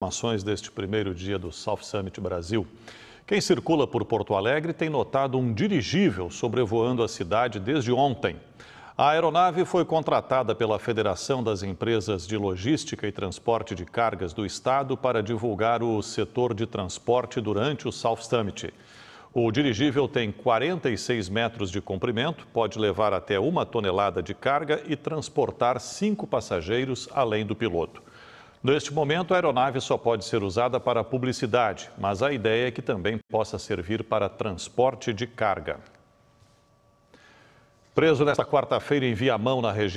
Informações deste primeiro dia do South Summit Brasil. Quem circula por Porto Alegre tem notado um dirigível sobrevoando a cidade desde ontem. A aeronave foi contratada pela Federação das Empresas de Logística e Transporte de Cargas do Estado para divulgar o setor de transporte durante o South Summit. O dirigível tem 46 metros de comprimento, pode levar até uma tonelada de carga e transportar cinco passageiros, além do piloto. Neste momento, a aeronave só pode ser usada para publicidade, mas a ideia é que também possa servir para transporte de carga. Preso nesta quarta-feira em Viamão, na região.